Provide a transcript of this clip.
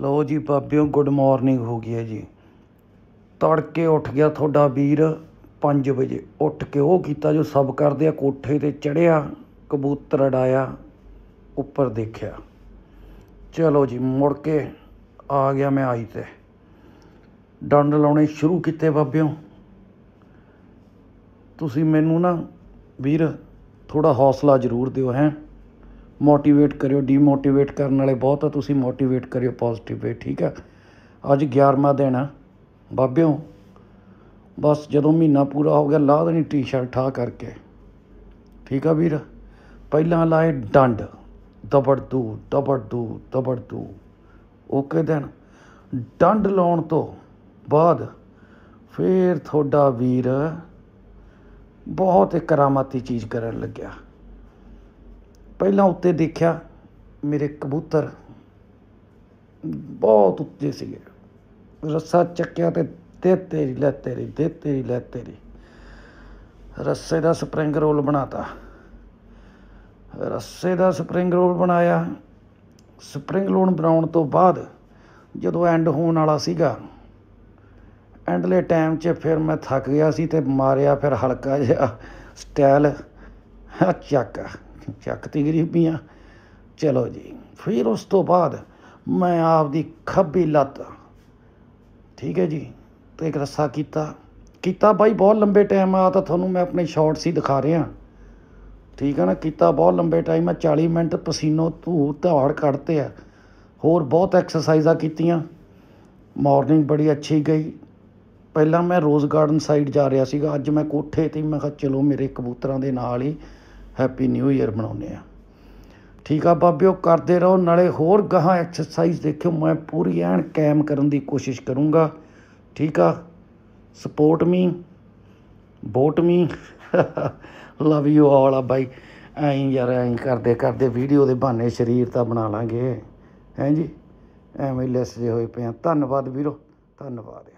ਲਓ ਜੀ ਬਾਬਿਓ good morning ਹੋ ਗਈ ਹੈ ਜੀ ਤੜਕੇ ਉੱਠ ਗਿਆ ਤੁਹਾਡਾ ਵੀਰ 5 ਵਜੇ ਉੱਠ ਕੇ ਉਹ ਕੀਤਾ ਜੋ ਸਭ ਕਰਦੇ ਆ ਕੋਠੇ ਤੇ ਚੜਿਆ ਕਬੂਤਰ ਅੜਾਇਆ ਉੱਪਰ ਦੇਖਿਆ ਚਲੋ ਜੀ ਮੁੜ ਕੇ ਆ ਗਿਆ ਮੈਂ ਆਈ ਤੇ ਡੰਡ ਲਾਉਣੇ ਸ਼ੁਰੂ ਕੀਤੇ ਬਾਬਿਓ ਤੁਸੀਂ ਮੈਨੂੰ ਨਾ ਵੀਰ ਥੋੜਾ ਹੌਸਲਾ ਜ਼ਰੂਰ ਦਿਓ ਹੈ ਮੋਟੀਵੇਟ ਕਰਿਓ ਡੀਮੋਟੀਵੇਟ ਕਰਨ ਵਾਲੇ ਬਹੁਤ ਆ ਤੁਸੀਂ ਮੋਟੀਵੇਟ ਕਰਿਓ ਪੋਜ਼ਿਟਿਵ ਵੇ ਠੀਕ ਆ ਅੱਜ 11ਵਾਂ ਦਿਨ ਆ ਬਾਬਿਓ ਬਸ ਜਦੋਂ ਮਹੀਨਾ ਪੂਰਾ ਹੋ ਗਿਆ ਲਾਹ ਦੇਣੀ ਟੀ-ਸ਼ਰਟ ਠਾ ਕਰਕੇ ਠੀਕ ਆ ਵੀਰ ਪਹਿਲਾਂ ਲਾਏ ਡੰਡ ਦਬੜ ਦੂ ਦਬੜ ਦੂ ਦਬੜ ਦੂ ਓਕੇ ਦਿਨ ਡੰਡ ਲਾਉਣ ਤੋਂ ਬਾਅਦ ਫੇਰ ਤੁਹਾਡਾ ਵੀਰ ਬਹੁਤ ਕਰਾਮਾਤੀ ਚੀਜ਼ ਕਰਨ ਲੱਗਿਆ ਪਹਿਲਾਂ ਉੱਤੇ ਦੇਖਿਆ ਮੇਰੇ ਕਬੂਤਰ ਬਹੁਤ ਉੱਤੇ ਸੀਗੇ ਰੱਸਾ ਚੱਕਿਆ ਤੇ ਤੇ ਤੇਰੀ ਲੈ ਤੇਰੀ ਦੇ ਤੇਰੀ ਲੈ ਤੇਰੀ ਰੱਸੇ ਦਾ ਸਪ੍ਰਿੰਗ ਰੋਲ ਬਣਾਤਾ ਰੱਸੇ ਦਾ ਸਪ੍ਰਿੰਗ ਰੋਲ ਬਣਾਇਆ ਸਪ੍ਰਿੰਗ ਰੋਲ ਬਣਾਉਣ ਤੋਂ ਬਾਅਦ ਜਦੋਂ ਐਂਡ ਹੋਣ ਵਾਲਾ ਸੀਗਾ ਐਂਡਲੇ ਟਾਈਮ 'ਚ ਫਿਰ ਮੈਂ ਥੱਕ ਗਿਆ ਸੀ ਤੇ ਮਾਰਿਆ ਫਿਰ ਹਲਕਾ ਜਿਹਾ ਸਟਾਈਲ ਚੱਕਾ ਚੱਕਤੀ ਗਰੀਬੀਆਂ ਚਲੋ ਜੀ ਫਿਰ ਉਸ ਤੋਂ ਬਾਅਦ ਮੈਂ ਆਪ ਦੀ ਖੱਬੀ ਲੱਤ ਠੀਕ ਹੈ ਜੀ ਤੇ ਇੱਕ ਰੱਸਾ ਕੀਤਾ ਕੀਤਾ ਬਾਈ ਬਹੁਤ ਲੰਬੇ ਟਾਈਮ ਆ ਤਾਂ ਤੁਹਾਨੂੰ ਮੈਂ ਆਪਣੇ ਸ਼ਾਰਟਸ ਹੀ ਦਿਖਾ ਰਿਹਾ ਠੀਕ ਹੈ ਨਾ ਕੀਤਾ ਬਹੁਤ ਲੰਬੇ ਟਾਈਮ ਆ 40 ਮਿੰਟ ਪਸੀਨੋ ਧੂੜ ਧਾੜ ਕੱਢਤੇ ਆ ਹੋਰ ਬਹੁਤ ਐਕਸਰਸਾਈਜ਼ਾਂ ਕੀਤੀਆਂ ਮਾਰਨਿੰਗ ਬੜੀ ਅੱਛੀ ਗਈ ਪਹਿਲਾਂ ਮੈਂ ਰੋਜ਼ ਗਾਰਡਨ ਸਾਈਡ ਜਾ ਰਿਹਾ ਸੀਗਾ ਅੱਜ ਮੈਂ ਕੋਠੇ ਤੇ ਮੈਂ ਕਿਹਾ ਚਲੋ ਮੇਰੇ ਕਬੂਤਰਾਂ ਦੇ ਨਾਲ ਹੀ ਹੈਪੀ ਨਿਊ ਈਅਰ ਮਨਾਉਨੇ ਆ ਠੀਕ ਆ ਬਾਬਿਓ ਕਰਦੇ ਰਹੋ ਨਾਲੇ ਹੋਰ ਗਾਹਾਂ ਐਕਸਰਸਾਈਜ਼ ਦੇਖਿਓ ਮੈਂ ਪੂਰੀ ਐਨ ਕੈਮ ਕਰਨ ਦੀ ਕੋਸ਼ਿਸ਼ ਕਰੂੰਗਾ ਠੀਕ ਆ support me vote me love you all ਆ ਬਾਈ ਐਂ ਯਾਰ ਐਂ ਕਰਦੇ ਕਰਦੇ ਵੀਡੀਓ ਦੇ ਬਹਾਨੇ ਸ਼ਰੀਰ ਤਾਂ ਬਣਾ ਲਾਂਗੇ ਹੈ ਜੀ ਐਵੇਂ ਲੈਸ ਜੇ ਹੋਏ ਪਿਆ ਧੰਨਵਾਦ ਵੀਰੋ ਧੰਨਵਾਦ